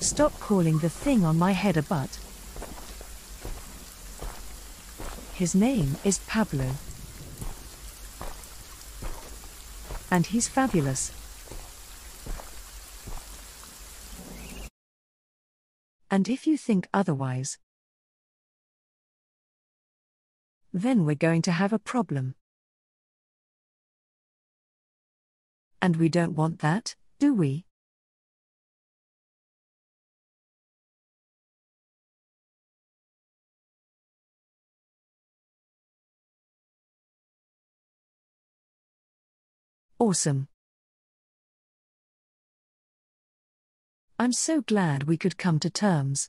Stop calling the thing on my head a butt. His name is Pablo. And he's fabulous. And if you think otherwise, then we're going to have a problem. And we don't want that, do we? Awesome. I'm so glad we could come to terms.